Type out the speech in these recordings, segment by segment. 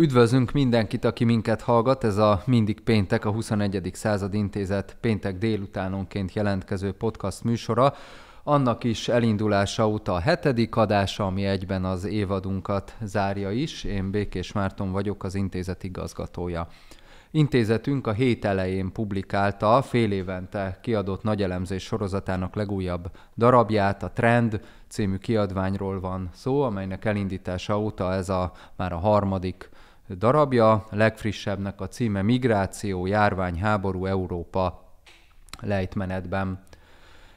Üdvözlünk mindenkit, aki minket hallgat, ez a Mindig Péntek, a 21. század intézet péntek délutánonként jelentkező podcast műsora, annak is elindulása óta a hetedik adása, ami egyben az évadunkat zárja is. Én Békés Márton vagyok, az intézet igazgatója. Intézetünk a hét elején publikálta a fél évente kiadott nagy elemzés sorozatának legújabb darabját, a Trend című kiadványról van szó, amelynek elindítása óta ez a már a harmadik darabja, legfrissebbnek a címe Migráció, járvány, háború, Európa lejtmenetben.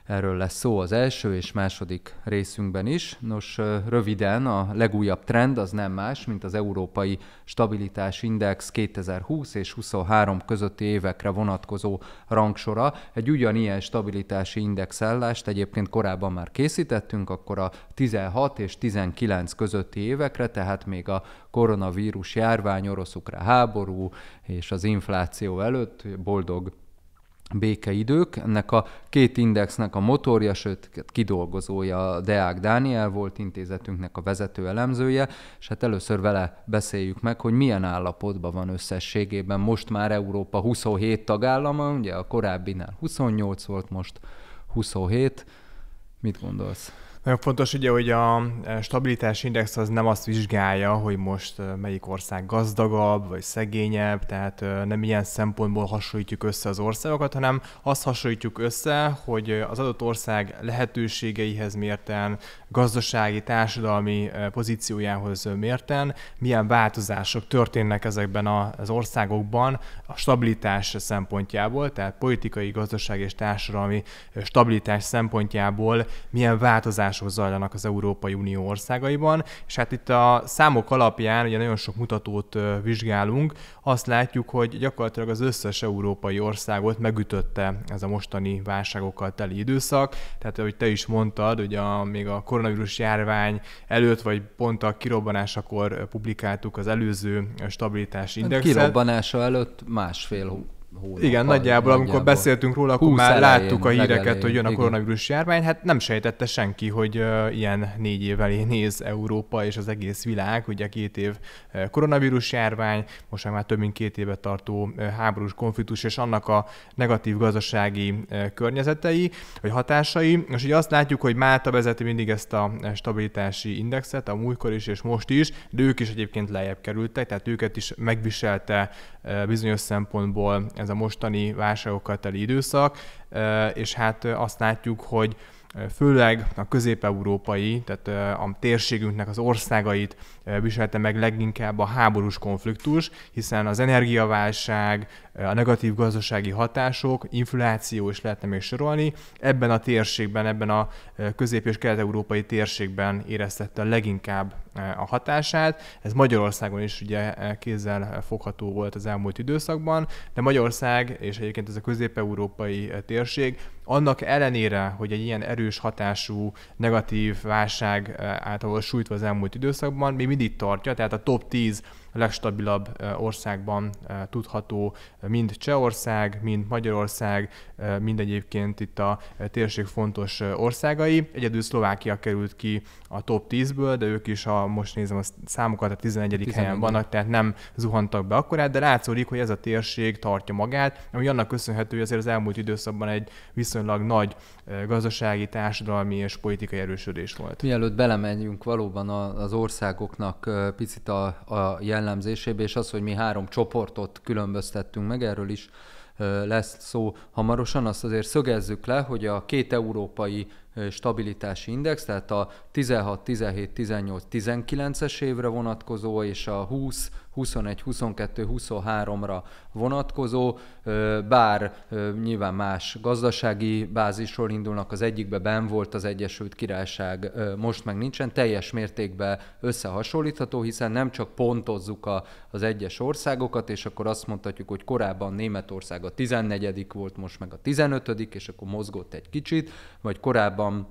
Erről lesz szó az első és második részünkben is. Nos, röviden a legújabb trend az nem más, mint az Európai Stabilitás Index 2020 és 23 közötti évekre vonatkozó rangsora. Egy ugyanilyen stabilitási indexellást egyébként korábban már készítettünk, akkor a 16 és 19 közötti évekre, tehát még a koronavírus járvány, orosz háború és az infláció előtt boldog békeidők. Ennek a két indexnek a motorja, sőt kidolgozója Deák Dániel volt intézetünknek a vezető elemzője, és hát először vele beszéljük meg, hogy milyen állapotban van összességében most már Európa 27 tagállama, ugye a korábbinál 28 volt, most 27. Mit gondolsz? Nagyon fontos ugye, hogy a e, stabilitás index az nem azt vizsgálja, hogy most e, melyik ország gazdagabb vagy szegényebb, tehát e, nem ilyen szempontból hasonlítjuk össze az országokat, hanem azt hasonlítjuk össze, hogy az adott ország lehetőségeihez mérten gazdasági, társadalmi pozíciójához mérten milyen változások történnek ezekben az országokban a stabilitás szempontjából, tehát politikai, gazdasági és társadalmi stabilitás szempontjából milyen változások zajlanak az Európai Unió országaiban. És hát itt a számok alapján, ugye nagyon sok mutatót vizsgálunk, azt látjuk, hogy gyakorlatilag az összes európai országot megütötte ez a mostani válságokkal teli időszak. Tehát, ahogy te is mondtad, ugye a, még a koron koronavírus járvány előtt, vagy pont a kirobbanásakor publikáltuk az előző stabilitás indexet. Kirobbanása előtt másfél hónap. Igen, nagyjából, nagyjából amikor beszéltünk róla, akkor már elején, láttuk a híreket, legelején, hogy jön a koronavírus járvány. Hát nem sejtette senki, hogy uh, ilyen négy elé néz Európa és az egész világ. Ugye két év koronavírus járvány, most már több mint két éve tartó háborús konfliktus és annak a negatív gazdasági környezetei, vagy hatásai. És ugye azt látjuk, hogy Málta vezeti mindig ezt a stabilitási indexet, a múltkor is és most is, de ők is egyébként lejjebb kerültek, tehát őket is megviselte Eh, bizonyos szempontból ez a mostani válságokkal teli időszak, eh, és hát eh, azt látjuk, hogy főleg a közép-európai, tehát a térségünknek az országait viselte meg leginkább a háborús konfliktus, hiszen az energiaválság, a negatív gazdasági hatások, infláció is lehetne még sorolni, ebben a térségben, ebben a közép- és kelet-európai térségben éreztette leginkább Eh, a hatását. Ez Magyarországon is ugye eh, kézzel eh, fogható volt az elmúlt időszakban, de Magyarország és egyébként ez a közép-európai térség annak ellenére, hogy egy ilyen erős hatású negatív válság által sújtva az elmúlt időszakban, még mindig tartja, tehát a top 10 legstabilabb országban tudható mind Csehország, mind Magyarország, mind egyébként itt a térség fontos országai. Egyedül Szlovákia került ki a top 10-ből, de ők is, ha most nézem a számokat, a 11. 11. helyen vannak, tehát nem zuhantak be akkorát, de látszik, hogy ez a térség tartja magát, ami annak köszönhető, hogy azért az elmúlt időszakban egy viszonylag nagy gazdasági, társadalmi és politikai erősödés volt. Mielőtt belemegyünk valóban az országoknak picit a, a jelen jellemzésébe, és az, hogy mi három csoportot különböztettünk meg, erről is lesz szó hamarosan, azt azért szögezzük le, hogy a két európai stabilitási index, tehát a 16, 17, 18, 19-es évre vonatkozó és a 20, 21-22-23-ra vonatkozó, bár nyilván más gazdasági bázisról indulnak, az egyikbe ben volt az Egyesült Királyság, most meg nincsen, teljes mértékben összehasonlítható, hiszen nem csak pontozzuk a, az egyes országokat, és akkor azt mondhatjuk, hogy korábban Németország a 14 volt, most meg a 15 és akkor mozgott egy kicsit, vagy korábban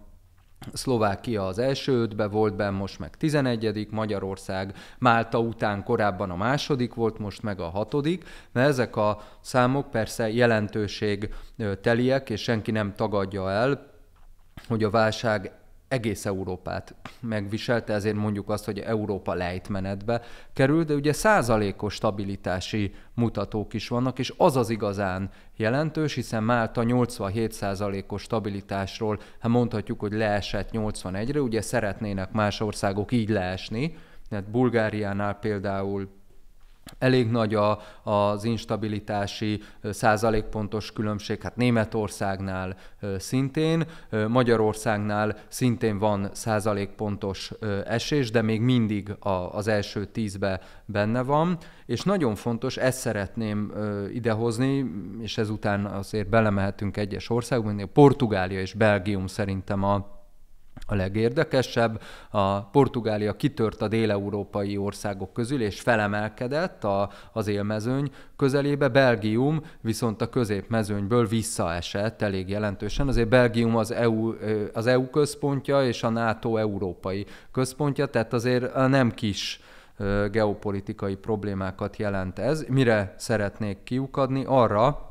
Szlovákia az első ötbe volt benne, most meg 11 Magyarország Málta után korábban a második volt, most meg a hatodik, mert ezek a számok persze jelentőség teliek, és senki nem tagadja el, hogy a válság egész Európát megviselte, ezért mondjuk azt, hogy Európa lejtmenetbe kerül, de ugye százalékos stabilitási mutatók is vannak, és az az igazán jelentős, hiszen Málta 87 százalékos stabilitásról, hát mondhatjuk, hogy leesett 81-re, ugye szeretnének más országok így leesni, tehát Bulgáriánál például Elég nagy a, az instabilitási százalékpontos különbség, hát Németországnál szintén, Magyarországnál szintén van százalékpontos esés, de még mindig a, az első tízbe benne van, és nagyon fontos, ezt szeretném idehozni, és ezután azért belemehetünk egyes országban, Portugália és Belgium szerintem a a legérdekesebb. A Portugália kitört a déleurópai országok közül, és felemelkedett a, az élmezőny közelébe. Belgium viszont a középmezőnyből visszaesett elég jelentősen. Azért Belgium az EU, az EU központja és a NATO európai központja, tehát azért nem kis geopolitikai problémákat jelent ez. Mire szeretnék kiukadni? Arra,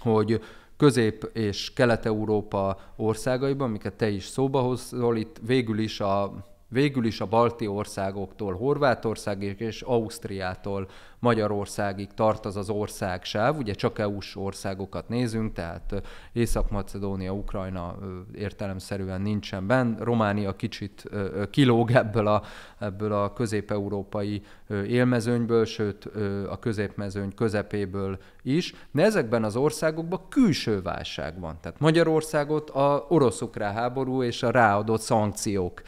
hogy Közép- és Kelet-Európa országaiban, amiket te is szóba hozol, itt végül is a végül is a balti országoktól, Horvátország és Ausztriától Magyarországig tart az az országsáv, ugye csak EU-s országokat nézünk, tehát Észak-Macedónia, Ukrajna értelemszerűen nincsen benn, Románia kicsit kilóg ebből a, ebből a közép-európai élmezőnyből, sőt a középmezőny közepéből is, de ezekben az országokban külső válság van. Tehát Magyarországot a orosz háború és a ráadott szankciók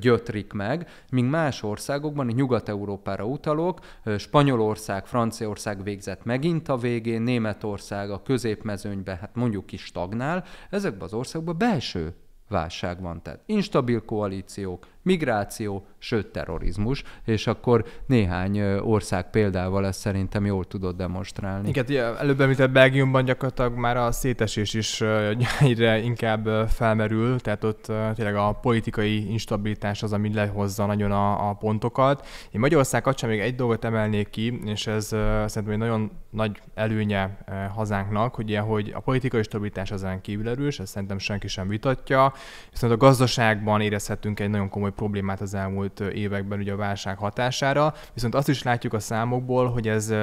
gyötrik meg, míg más országokban, Nyugat-Európára utalok, Spanyolország, Spanyolország, Franciaország végzett megint a végén, Németország a középmezőnybe, hát mondjuk is stagnál, ezekben az országokban belső válság van, tehát instabil koalíciók, migráció, sőt terrorizmus, és akkor néhány ország példával ezt szerintem jól tudod demonstrálni. Igen, ugye előbb említett Belgiumban gyakorlatilag már a szétesés is egyre inkább felmerül, tehát ott tényleg a politikai instabilitás az, ami lehozza nagyon a, a pontokat. Én Magyarország kapcsán még egy dolgot emelnék ki, és ez szerintem egy nagyon nagy előnye hazánknak, hogy ilyen, hogy a politikai stabilitás az kívül erős, ezt szerintem senki sem vitatja, viszont a gazdaságban érezhetünk egy nagyon komoly problémát az elmúlt években ugye a válság hatására, viszont azt is látjuk a számokból, hogy ez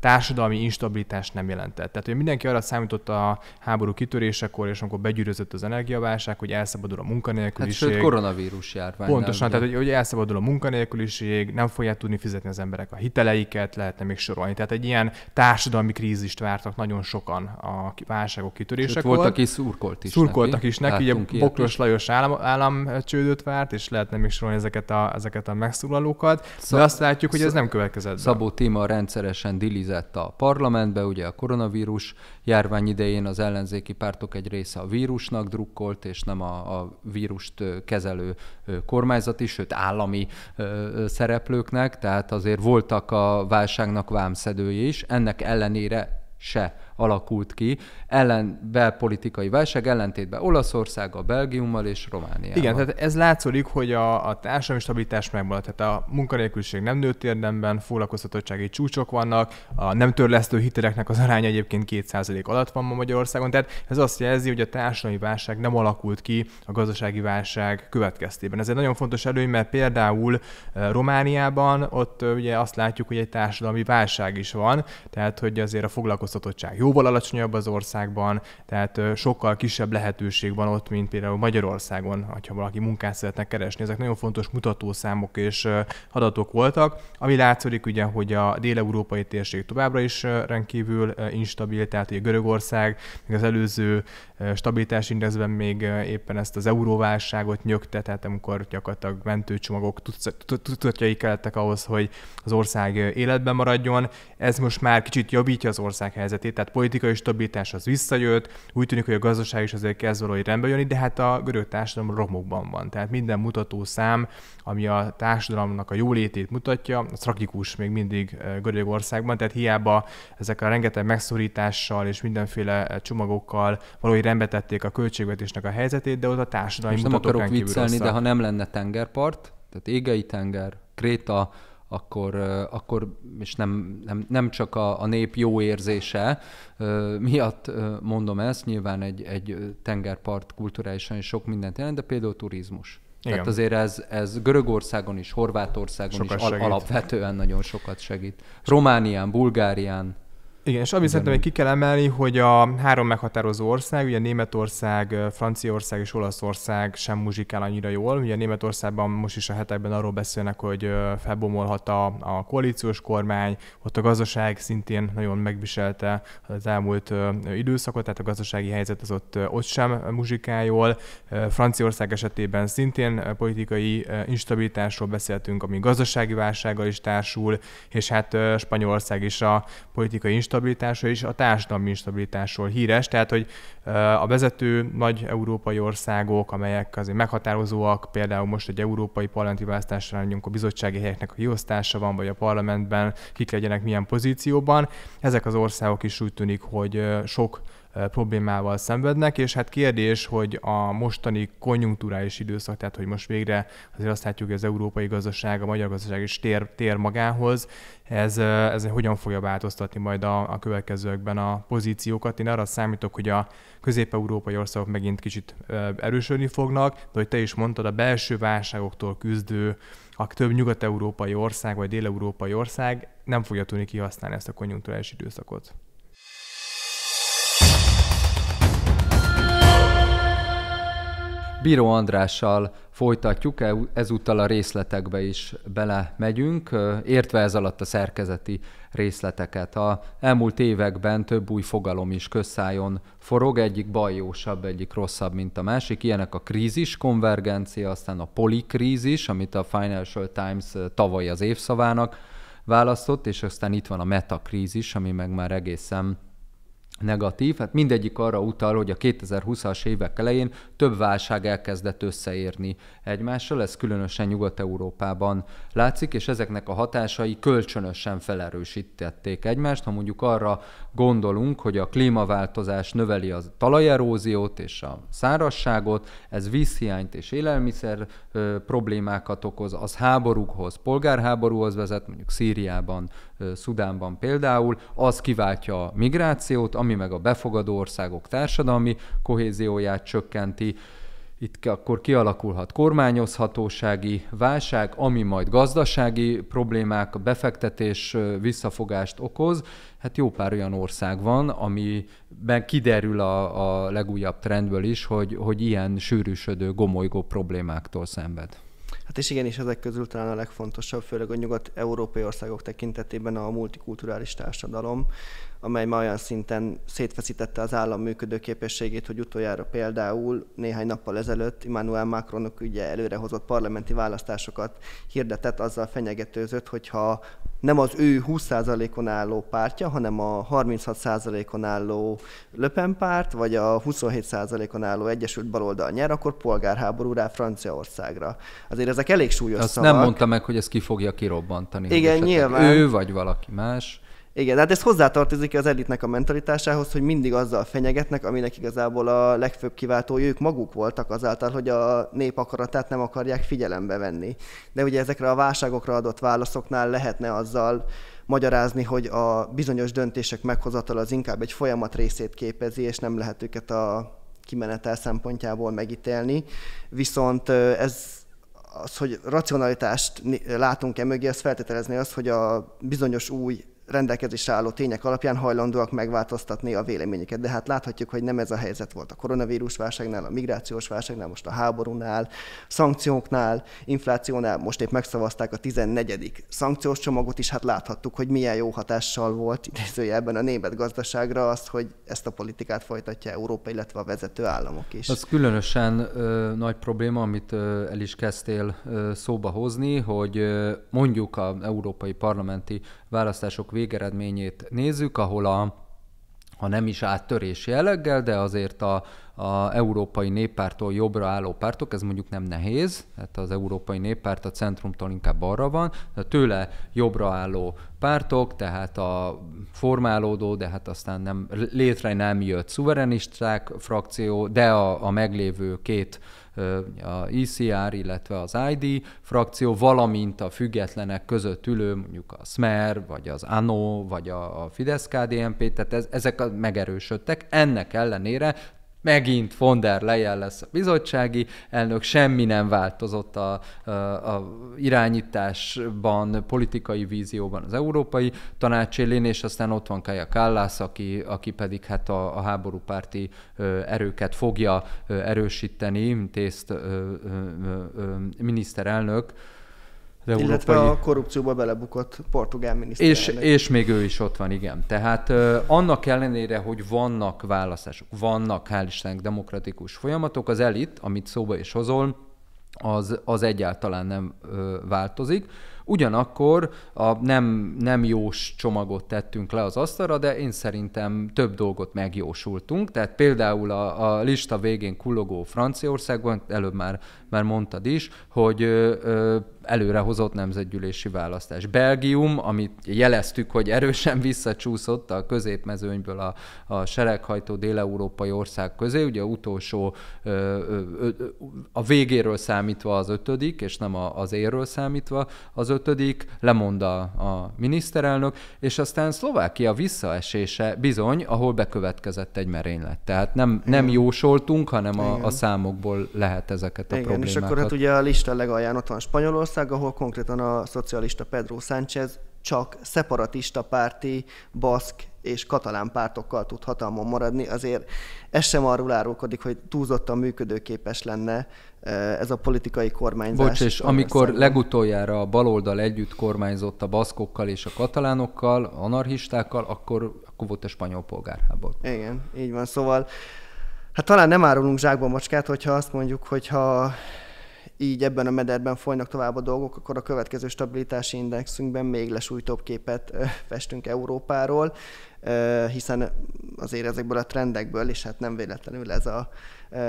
társadalmi instabilitást nem jelentett. Tehát, hogy mindenki arra számított a háború kitörésekor, és amikor begyűrözött az energiaválság, hogy elszabadul a munkanélküliség. Hát, sőt, koronavírus járvány. Pontosan, nem, tehát hogy, hogy elszabadul a munkanélküliség, nem fogják tudni fizetni az emberek a hiteleiket, lehetne még sorolni. Tehát egy ilyen társadalmi krízist vártak nagyon sokan a válságok kitörésekor. Sőt, volt, aki szurkolt is Szurkoltak neki. is neki, Látunk ugye Bokros Lajos állam, államcsődöt várt, és lehetne lehetne még sorolni ezeket a, ezeket a megszólalókat, Szab- de azt látjuk, hogy ez nem következett Szabó Tíma rendszeresen dilizett a parlamentbe, ugye a koronavírus járvány idején az ellenzéki pártok egy része a vírusnak drukkolt, és nem a, a vírust kezelő kormányzati, sőt állami ö, szereplőknek, tehát azért voltak a válságnak vámszedői is, ennek ellenére se alakult ki, ellen belpolitikai válság, ellentétben Olaszországgal, Belgiummal és Romániával. Igen, tehát ez látszik, hogy a, a társadalmi stabilitás megmaradt, tehát a munkanélküliség nem nőtt érdemben, foglalkoztatottsági csúcsok vannak, a nem törlesztő hiteleknek az aránya egyébként 2% alatt van ma Magyarországon, tehát ez azt jelzi, hogy a társadalmi válság nem alakult ki a gazdasági válság következtében. Ez egy nagyon fontos előny, mert például eh, Romániában ott eh, ugye azt látjuk, hogy egy társadalmi válság is van, tehát hogy azért a foglalkoztatottság jó jóval alacsonyabb az országban, tehát sokkal kisebb lehetőség van ott, mint például Magyarországon, ha valaki munkát szeretne keresni. Ezek nagyon fontos mutatószámok és adatok voltak, ami látszik ugye, hogy a dél-európai térség továbbra is rendkívül instabil, tehát ugye Görögország még az előző stabilitási indexben még éppen ezt az euróválságot nyögte, tehát amikor gyakorlatilag mentőcsomagok tudatjai kellettek ahhoz, hogy az ország életben maradjon. Ez most már kicsit javítja az ország helyzetét, tehát politikai stabilitás az visszajött, úgy tűnik, hogy a gazdaság is azért kezd valahogy rendbe jönni, de hát a görög társadalom romokban van. Tehát minden mutató szám, ami a társadalomnak a jólétét mutatja, az tragikus még mindig eh, Görögországban, tehát hiába ezek a rengeteg megszorítással és mindenféle eh, csomagokkal valahogy rendbe tették a költségvetésnek a helyzetét, de ott a társadalmi Most nem akarok viccelni, rosszak. de ha nem lenne tengerpart, tehát égei tenger, Kréta, akkor, akkor és nem, nem, nem csak a, a nép jó érzése miatt mondom ezt, nyilván egy, egy tengerpart kulturálisan is sok mindent jelent, de például turizmus. Igen. Tehát azért ez, ez Görögországon is, Horvátországon sokat is segít. alapvetően nagyon sokat segít. Románián, Bulgárián, igen, és abban szerintem ki kell emelni, hogy a három meghatározó ország, ugye Németország, Franciaország és Olaszország sem muzsikál annyira jól. Ugye Németországban most is a hetekben arról beszélnek, hogy felbomolhat a, a koalíciós kormány, ott a gazdaság szintén nagyon megviselte az elmúlt időszakot, tehát a gazdasági helyzet az ott, ott sem muzsikál jól. Franciaország esetében szintén politikai instabilitásról beszéltünk, ami gazdasági válsággal is társul, és hát Spanyolország is a politikai instabilitásról instabilitásról és a társadalmi instabilitásról híres, tehát hogy a vezető nagy európai országok, amelyek azért meghatározóak, például most egy európai parlamenti választásra amikor a bizottsági helyeknek a kiosztása van, vagy a parlamentben kik legyenek milyen pozícióban, ezek az országok is úgy tűnik, hogy sok problémával szenvednek, és hát kérdés, hogy a mostani konjunkturális időszak, tehát hogy most végre azért azt látjuk, hogy az európai gazdaság, a magyar gazdaság is tér, tér magához, ez, ez hogyan fogja változtatni majd a, a következőkben a pozíciókat. Én arra számítok, hogy a közép-európai országok megint kicsit erősödni fognak, de hogy te is mondtad, a belső válságoktól küzdő a több nyugat-európai ország vagy dél-európai ország nem fogja tudni kihasználni ezt a konjunkturális időszakot. Bíró Andrással folytatjuk, e- ezúttal a részletekbe is belemegyünk, értve ez alatt a szerkezeti részleteket. A elmúlt években több új fogalom is közszájon forog, egyik bajósabb, egyik rosszabb, mint a másik. Ilyenek a krízis konvergencia, aztán a polikrízis, amit a Financial Times tavaly az évszavának választott, és aztán itt van a metakrízis, ami meg már egészen negatív, hát mindegyik arra utal, hogy a 2020-as évek elején több válság elkezdett összeérni egymással, ez különösen Nyugat-Európában látszik, és ezeknek a hatásai kölcsönösen felerősítették egymást. Ha mondjuk arra gondolunk, hogy a klímaváltozás növeli a talajeróziót és a szárazságot, ez vízhiányt és élelmiszer problémákat okoz, az háborúkhoz, polgárháborúhoz vezet, mondjuk Szíriában, Szudánban például, az kiváltja a migrációt, ami meg a befogadó országok társadalmi kohézióját csökkenti, itt akkor kialakulhat kormányozhatósági válság, ami majd gazdasági problémák, befektetés visszafogást okoz. Hát jó pár olyan ország van, amiben kiderül a, a legújabb trendből is, hogy, hogy ilyen sűrűsödő, gomolygó problémáktól szenved. Hát és igen, és ezek közül talán a legfontosabb, főleg a nyugat-európai országok tekintetében a multikulturális társadalom, amely ma olyan szinten szétfeszítette az állam képességét, hogy utoljára például néhány nappal ezelőtt Emmanuel Macronok ügye előrehozott parlamenti választásokat hirdetett, azzal fenyegetőzött, hogyha nem az ő 20%-on álló pártja, hanem a 36%-on álló Löpen párt, vagy a 27%-on álló Egyesült Baloldal nyer, akkor polgárháború rá Franciaországra. Azért ezek elég súlyos Azt szavak. nem mondta meg, hogy ez ki fogja kirobbantani. Igen, nyilván. Ő vagy valaki más. Igen, hát ez hozzátartozik az elitnek a mentalitásához, hogy mindig azzal fenyegetnek, aminek igazából a legfőbb kiváltói ők maguk voltak azáltal, hogy a nép akaratát nem akarják figyelembe venni. De ugye ezekre a válságokra adott válaszoknál lehetne azzal magyarázni, hogy a bizonyos döntések meghozatal az inkább egy folyamat részét képezi, és nem lehet őket a kimenetel szempontjából megítélni. Viszont ez az, hogy racionalitást látunk-e mögé, az feltételezni az, hogy a bizonyos új rendelkezésre álló tények alapján hajlandóak megváltoztatni a véleményeket. De hát láthatjuk, hogy nem ez a helyzet volt a koronavírus válságnál, a migrációs válságnál, most a háborúnál, szankcióknál, inflációnál, most épp megszavazták a 14. szankciós csomagot is, hát láthattuk, hogy milyen jó hatással volt idézőjelben a német gazdaságra az, hogy ezt a politikát folytatja Európa, illetve a vezető államok is. Az különösen ö, nagy probléma, amit ö, el is kezdtél ö, szóba hozni, hogy ö, mondjuk a európai parlamenti választások végeredményét nézzük, ahol a ha nem is áttörés jelleggel, de azért a a európai néppártól jobbra álló pártok, ez mondjuk nem nehéz, tehát az európai néppárt a centrumtól inkább balra van, de tőle jobbra álló pártok, tehát a formálódó, de hát aztán nem, létre nem jött szuverenisták frakció, de a, a meglévő két a ICR, e illetve az ID frakció, valamint a függetlenek között ülő, mondjuk a Smer, vagy az ANO, vagy a, a Fidesz-KDNP, tehát ez, ezek megerősödtek. Ennek ellenére megint von der Leyen lesz a bizottsági elnök, semmi nem változott a, a, a irányításban, politikai vízióban az Európai Tanács élén, és aztán ott van Kaja Kallász, aki, aki pedig hát a, a háborúpárti erőket fogja erősíteni, mint ezt miniszterelnök, az európai... Illetve a korrupcióba belebukott portugál miniszter. És, és még ő is ott van, igen. Tehát ö, annak ellenére, hogy vannak választások, vannak hál' Istennek demokratikus folyamatok, az elit, amit szóba is hozol, az, az egyáltalán nem ö, változik. Ugyanakkor a nem, nem jós csomagot tettünk le az asztalra, de én szerintem több dolgot megjósultunk. Tehát például a, a lista végén kullogó Franciaországban, előbb már, már mondtad is, hogy ö, ö, előrehozott nemzetgyűlési választás. Belgium, amit jeleztük, hogy erősen visszacsúszott a középmezőnyből a, a sereghajtó déleurópai ország közé, ugye utolsó, ö, ö, ö, a végéről számítva az ötödik, és nem a, az érről számítva az ötödik, ötödik, lemond a, a miniszterelnök, és aztán Szlovákia visszaesése bizony, ahol bekövetkezett egy merénylet. Tehát nem, nem jósoltunk, hanem a, a számokból lehet ezeket Igen, a problémákat. és akkor hát ugye a lista legalján ott van Spanyolország, ahol konkrétan a szocialista Pedro Sánchez csak szeparatista párti, baszk és katalán pártokkal tud hatalmon maradni, azért ez sem arról árulkodik, hogy túlzottan működőképes lenne Eh, ez a politikai kormányzás. Bocs, és amikor legutoljára a baloldal együtt kormányzott a baszkokkal és a katalánokkal, anarchistákkal, akkor, akkor volt a spanyol polgárháború. Igen, így van. Szóval Hát talán nem árulunk zsákba macskát, hogyha azt mondjuk, hogyha így ebben a mederben folynak tovább a dolgok, akkor a következő stabilitási indexünkben még lesújtóbb képet festünk Európáról, hiszen azért ezekből a trendekből, és hát nem véletlenül ez a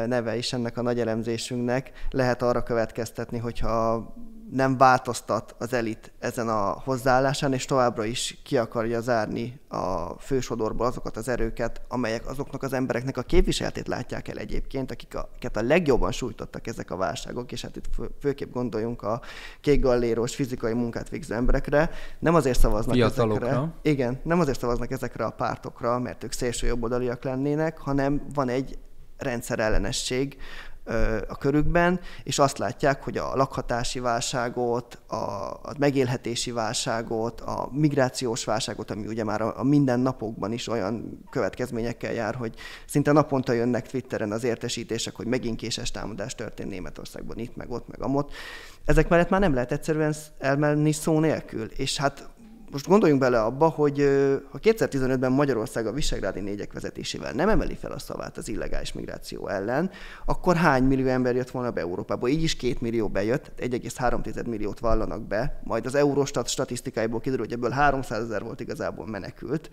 neve is ennek a nagy elemzésünknek, lehet arra következtetni, hogyha nem változtat az elit ezen a hozzáállásán, és továbbra is ki akarja zárni a fősodorból azokat az erőket, amelyek azoknak az embereknek a képviseletét látják el egyébként, akiket a legjobban sújtottak ezek a válságok, és hát itt főképp gondoljunk a kékgalléros fizikai munkát végző emberekre, nem azért szavaznak Fiatalokra. ezekre. Igen, nem azért szavaznak ezekre a pártokra, mert ők szélső jobboldaliak lennének, hanem van egy rendszerellenesség, a körükben, és azt látják, hogy a lakhatási válságot, a, a megélhetési válságot, a migrációs válságot, ami ugye már a, a mindennapokban is olyan következményekkel jár, hogy szinte naponta jönnek Twitteren az értesítések, hogy megint késes támadás történt Németországban, itt, meg ott, meg amott. Ezek mellett már nem lehet egyszerűen elmenni szó nélkül, és hát most gondoljunk bele abba, hogy ha 2015-ben Magyarország a Visegrádi négyek vezetésével nem emeli fel a szavát az illegális migráció ellen, akkor hány millió ember jött volna be Európába? Így is két millió bejött, 1,3 milliót vallanak be, majd az Eurostat statisztikáiból kiderül, hogy ebből 300 ezer volt igazából menekült,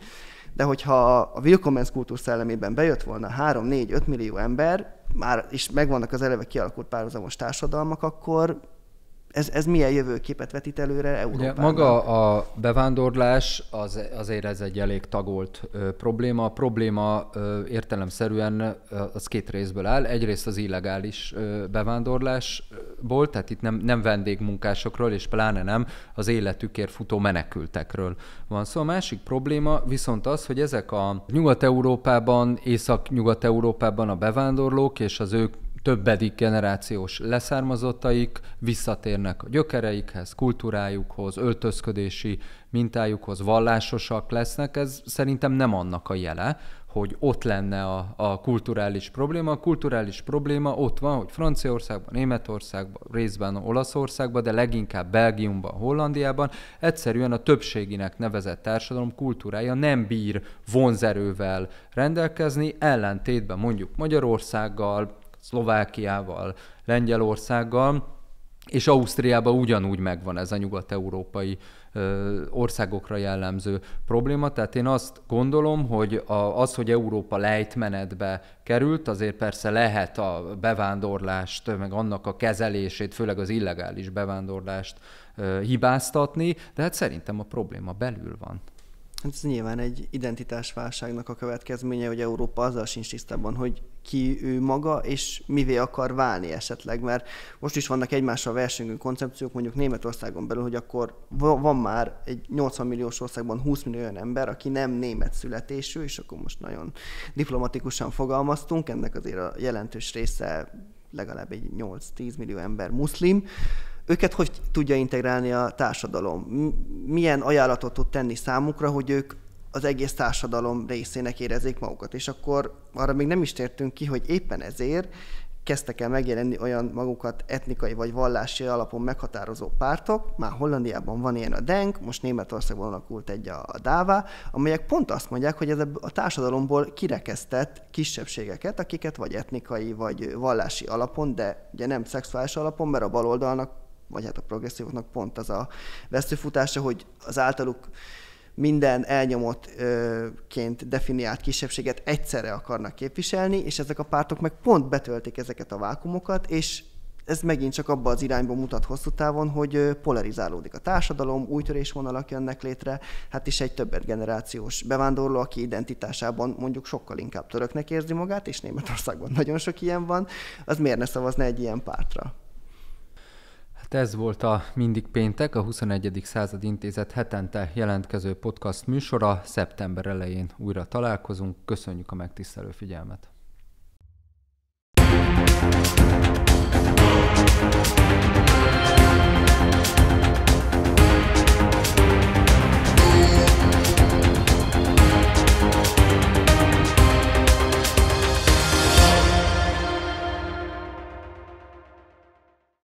de hogyha a Willkommens kultúr szellemében bejött volna 3-4-5 millió ember, már is megvannak az eleve kialakult párhuzamos társadalmak, akkor ez, ez milyen jövőképet vetít előre Európában? Ugye, maga a bevándorlás az, azért ez egy elég tagolt ö, probléma. A probléma ö, értelemszerűen ö, az két részből áll. Egyrészt az illegális ö, bevándorlásból, tehát itt nem, nem vendégmunkásokról, és pláne nem az életükért futó menekültekről van szó. Szóval a másik probléma viszont az, hogy ezek a Nyugat-Európában, Észak-Nyugat-Európában a bevándorlók és az ők többedik generációs leszármazottaik visszatérnek a gyökereikhez, kultúrájukhoz, öltözködési mintájukhoz, vallásosak lesznek. Ez szerintem nem annak a jele, hogy ott lenne a, a kulturális probléma. A kulturális probléma ott van, hogy Franciaországban, Németországban, részben Olaszországban, de leginkább Belgiumban, Hollandiában egyszerűen a többséginek nevezett társadalom kultúrája nem bír vonzerővel rendelkezni, ellentétben mondjuk Magyarországgal, Szlovákiával, Lengyelországgal, és Ausztriában ugyanúgy megvan ez a nyugat-európai országokra jellemző probléma. Tehát én azt gondolom, hogy az, hogy Európa lejtmenetbe került, azért persze lehet a bevándorlást, meg annak a kezelését, főleg az illegális bevándorlást hibáztatni, de hát szerintem a probléma belül van. Hát ez nyilván egy identitásválságnak a következménye, hogy Európa azzal sincs tisztában, hogy ki ő maga, és mivé akar válni esetleg, mert most is vannak egymással versengő koncepciók, mondjuk Németországon belül, hogy akkor van már egy 80 milliós országban 20 millió olyan ember, aki nem német születésű, és akkor most nagyon diplomatikusan fogalmaztunk, ennek azért a jelentős része legalább egy 8-10 millió ember muszlim, őket hogy tudja integrálni a társadalom? Milyen ajánlatot tud tenni számukra, hogy ők az egész társadalom részének érezzék magukat. És akkor arra még nem is tértünk ki, hogy éppen ezért kezdtek el megjelenni olyan magukat etnikai vagy vallási alapon meghatározó pártok, már Hollandiában van ilyen a DENK, most Németországban alakult egy a, DÁVA, DÁVÁ, amelyek pont azt mondják, hogy ez a társadalomból kirekesztett kisebbségeket, akiket vagy etnikai, vagy vallási alapon, de ugye nem szexuális alapon, mert a baloldalnak vagy hát a progresszívoknak pont az a vesztőfutása, hogy az általuk minden elnyomottként definiált kisebbséget egyszerre akarnak képviselni, és ezek a pártok meg pont betöltik ezeket a vákumokat, és ez megint csak abba az irányba mutat hosszú távon, hogy polarizálódik a társadalom, új törésvonalak jönnek létre, hát is egy többet generációs bevándorló, aki identitásában mondjuk sokkal inkább töröknek érzi magát, és Németországban nagyon sok ilyen van, az miért ne szavazna egy ilyen pártra? Ez volt a Mindig Péntek, a 21. század intézet hetente jelentkező podcast műsora. Szeptember elején újra találkozunk. Köszönjük a megtisztelő figyelmet!